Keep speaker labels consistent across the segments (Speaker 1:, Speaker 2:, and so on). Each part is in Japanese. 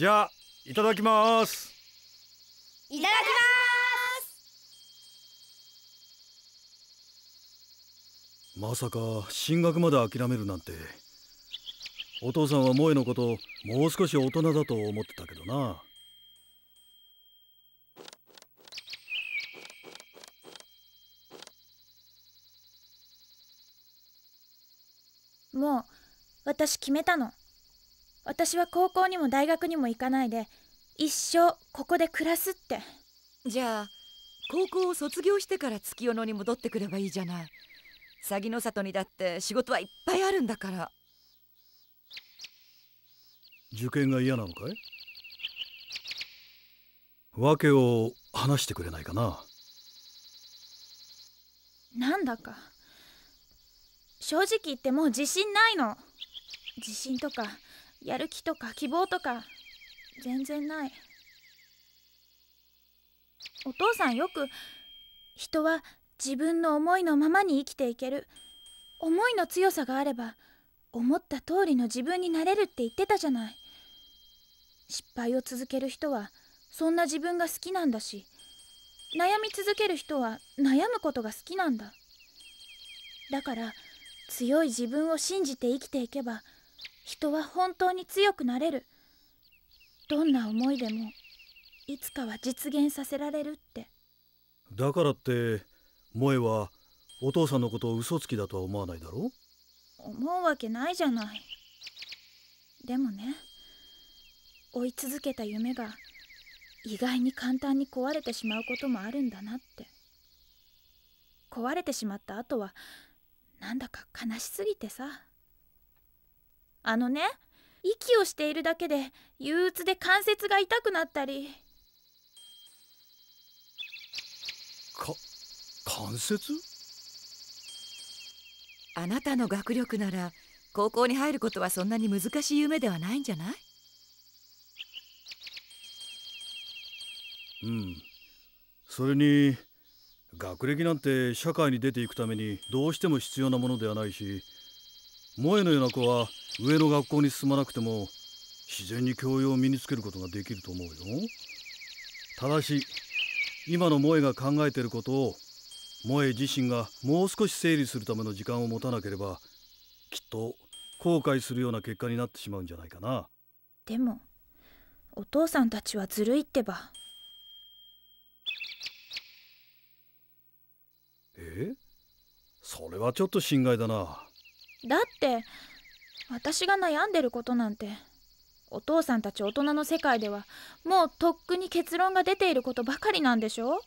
Speaker 1: じゃあいただきますいただきますまさか進学まで諦めるなんてお父さんは萌のこともう少し大人だと思ってたけどな
Speaker 2: もう私決めたの私は高校にも大学にも行かないで一生ここで暮らすってじゃあ高校を卒業してから月夜野に戻ってくればいいじゃない詐欺の里にだって仕事はいっぱいあるんだから
Speaker 1: 受験が嫌なのかい訳を話してくれないかな
Speaker 2: なんだか正直言ってもう自信ないの自信とかやる気とか希望とか全然ないお父さんよく人は自分の思いのままに生きていける思いの強さがあれば思った通りの自分になれるって言ってたじゃない失敗を続ける人はそんな自分が好きなんだし悩み続ける人は悩むことが好きなんだだから強い自分を信じて生きていけば人は本当に強くなれるどんな思いでもいつかは実現させられるって
Speaker 1: だからって萌はお父さんのことを嘘つきだとは思わないだろ
Speaker 2: う思うわけないじゃないでもね追い続けた夢が意外に簡単に壊れてしまうこともあるんだなって壊れてしまった後はなんだか悲しすぎてさあのね息をしているだけで憂鬱で関節が痛くなったり
Speaker 1: か関節あなたの学
Speaker 2: 力なら高校に入ることはそんなに難しい夢ではないんじゃない
Speaker 1: うんそれに学歴なんて社会に出ていくためにどうしても必要なものではないし萌のような子は上の学校に進まなくても自然に教養を身につけることができると思うよただし今の萌が考えていることを萌自身がもう少し整理するための時間を持たなければきっと後悔するような結果になってしまうんじゃないかな
Speaker 2: でもお父さんたちはずるいってば
Speaker 1: えそれはちょっと心外だな
Speaker 2: だって私が悩んでることなんてお父さんたち大人の世界ではもうとっくに結論が出ていることばかりなんでしょ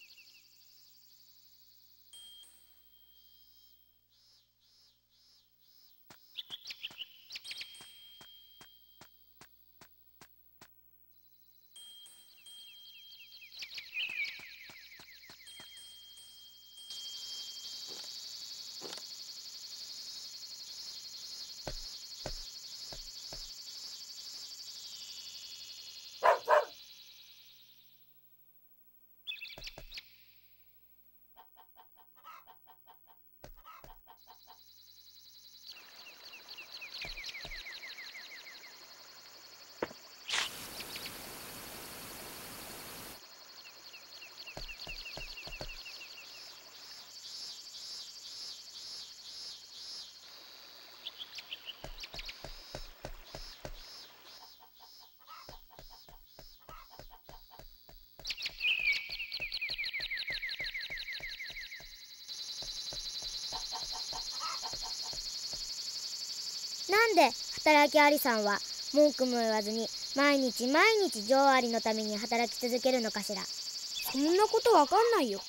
Speaker 2: なんで働きアリさんは文句も言わずに毎日毎日女王アリのために働き続けるのかしらそんなことわかんないよ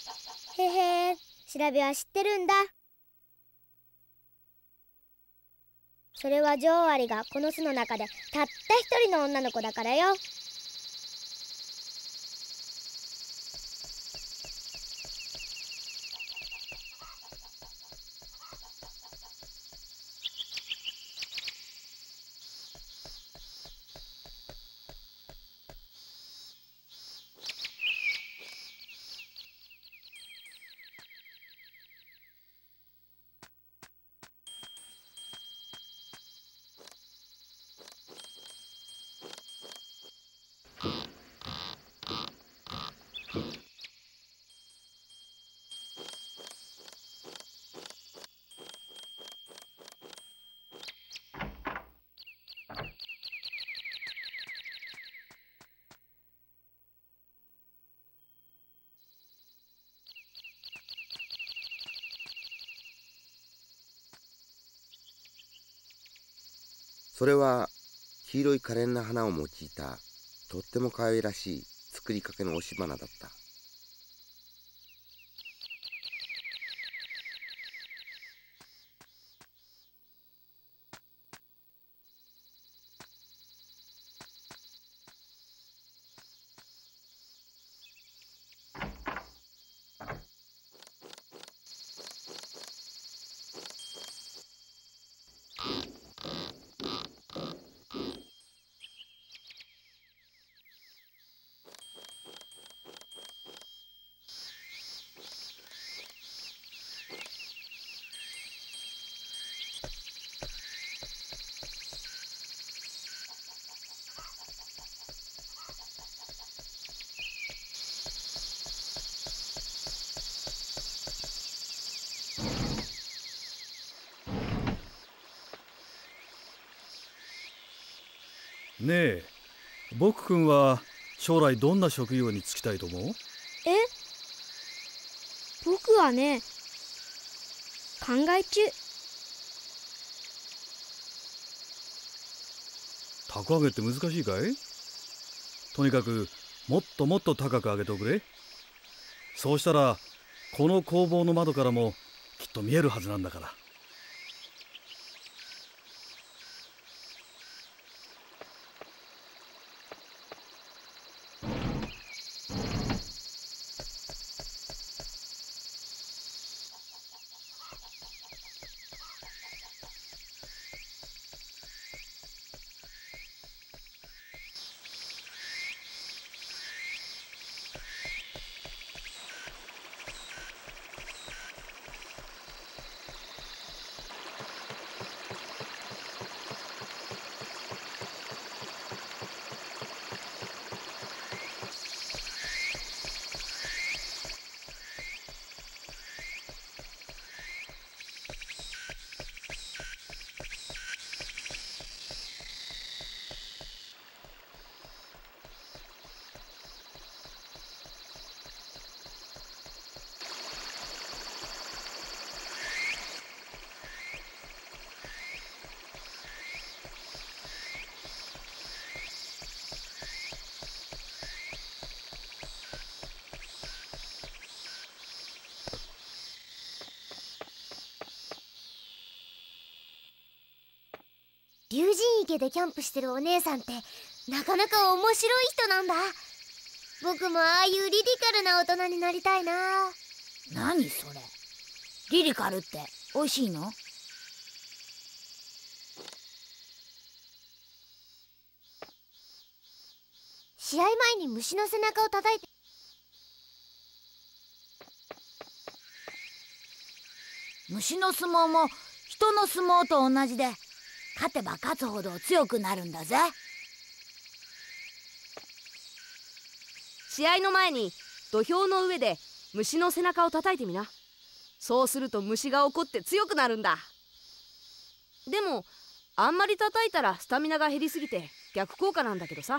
Speaker 2: へへ調べは知ってるんだそれは女王アリがこの巣の中でたった一人の女の子だからよそれは黄色い可憐な花を用いたとっても可愛らしい作りかけの押し花だった
Speaker 1: え僕くんは将来どんな職業に就きたいと思うえ
Speaker 2: 僕はね考え中
Speaker 1: 高上げって難しいかいとにかくもっともっと高く上げておくれそうしたらこの工房の窓からもきっと見えるはずなんだから。
Speaker 2: 竜神池でキャンプしてるお姉さんってなかなか面白い人なんだ僕もああいうリリカルな大人になりたいな何それリリカルって美味しいの試合前に虫の背中を叩いて虫の相撲も人の相撲と同じで勝てば勝つほど強くなるんだぜ試合の前に土俵の上で虫の背中を叩いてみなそうすると虫が怒って強くなるんだでもあんまり叩いたらスタミナが減りすぎて逆効果なんだけどさ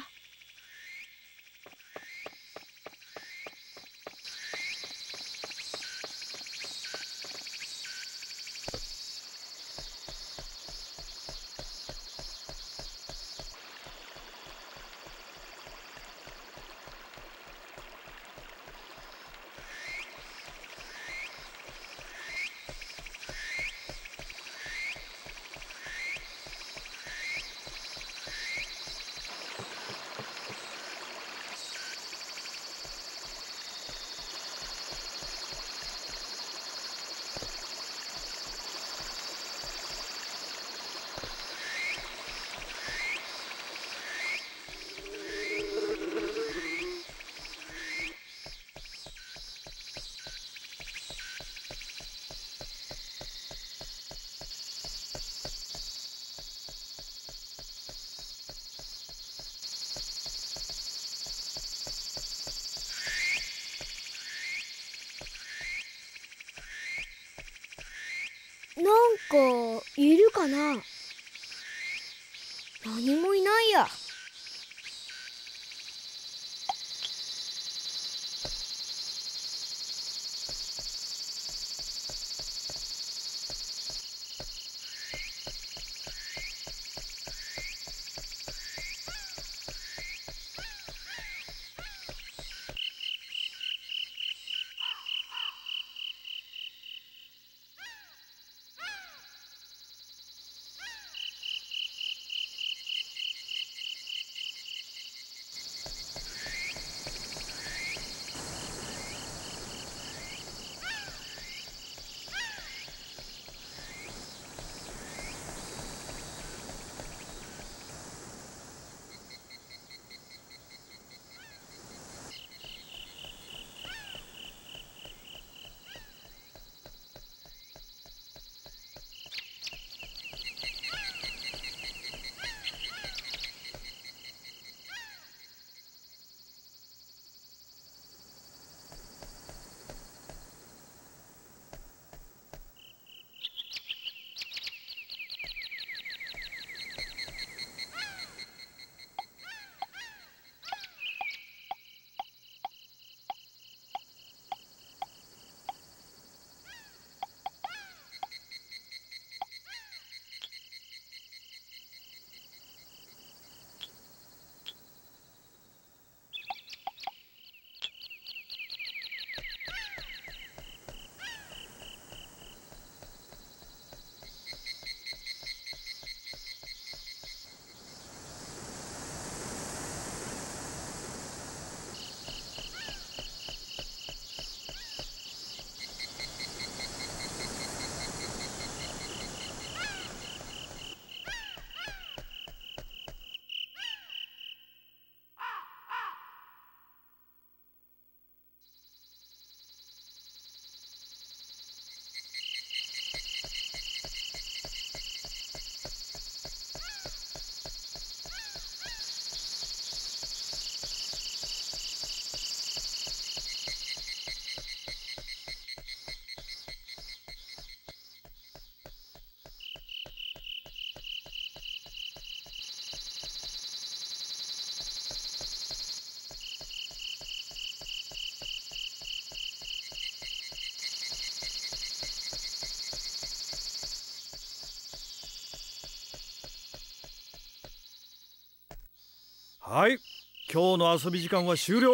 Speaker 2: な何もいないや。
Speaker 1: はい今日の遊び時間は終了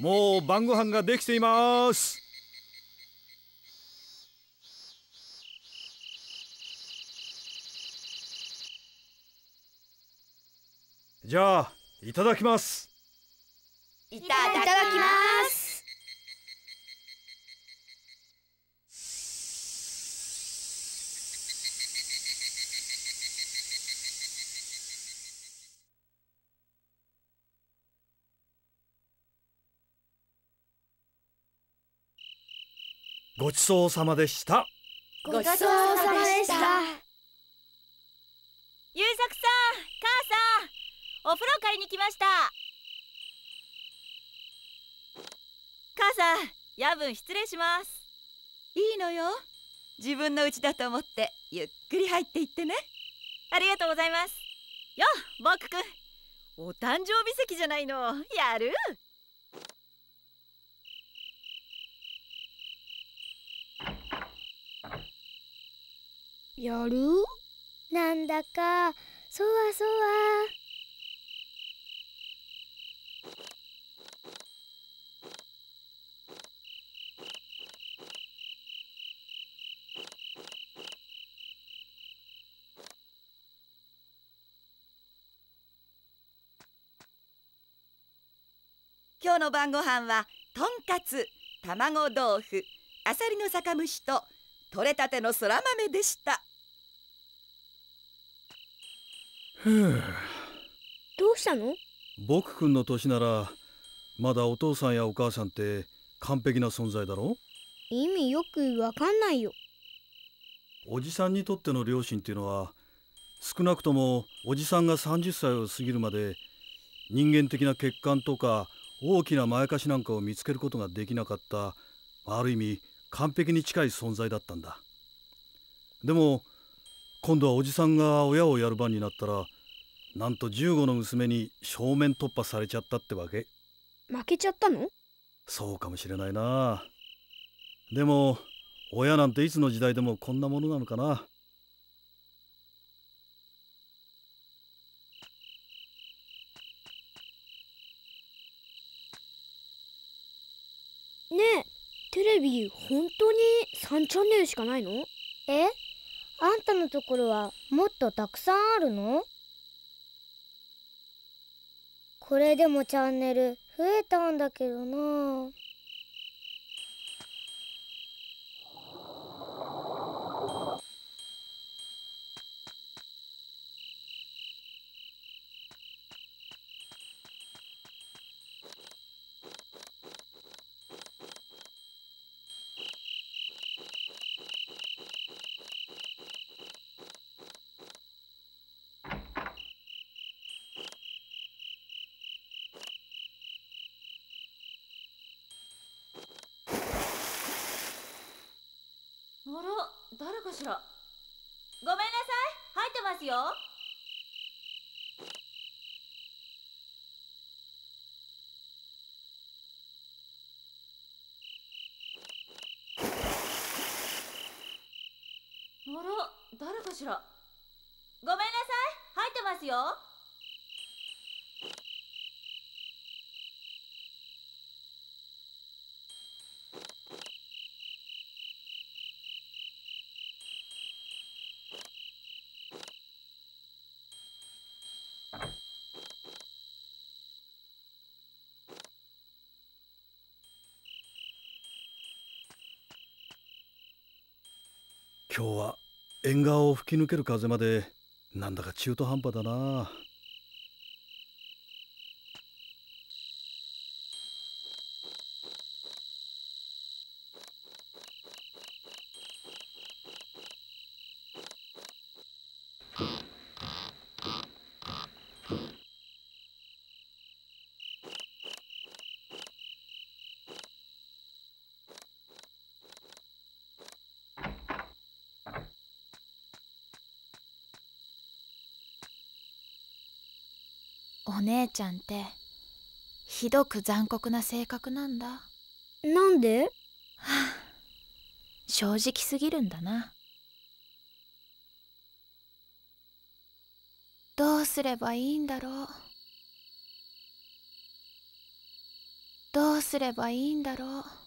Speaker 1: もう晩ご飯ができていますじゃあいただきます
Speaker 2: いただきます
Speaker 1: ごちそうさまでした
Speaker 2: ごちそうさまでした優作さん母さんお風呂借りに来ました母さん夜分失礼しますいいのよ自分の家だと思ってゆっくり入っていってねありがとうございますよ僕くんお誕生日席じゃないのやるるなんだかそわそわ今日の晩ご飯はとんかつ、卵豆腐、あさりの酒蒸しととれたてのそら豆でした。どうしたの
Speaker 1: 僕くんの年ならまだお父さんやお母さんって完璧な存在だろ
Speaker 2: 意味よくわかんないよ
Speaker 1: おじさんにとっての両親っていうのは少なくともおじさんが30歳を過ぎるまで人間的な欠陥とか大きなまやかしなんかを見つけることができなかったある意味完璧に近い存在だったんだでも今度はおじさんが親をやる番になったらなんと15の娘に正面突破されちゃったってわけ
Speaker 2: 負けちゃったの
Speaker 1: そうかもしれないなでも親なんていつの時代でもこんなものなのかな
Speaker 2: ねえテレビ本当に3チャンネルしかないのえあんたのところはもっとたくさんあるのこれでもチャンネル増えたんだけどなしらごめんなさい入ってますよあら誰かしらごめんなさい入ってますよ
Speaker 1: 今日は縁側を吹き抜ける風までなんだか中途半端だな。
Speaker 2: お姉ちゃんってひどく残酷な性格なんだなんで、はあ、正直すぎるんだなどうすればいいんだろうどうすればいいんだろう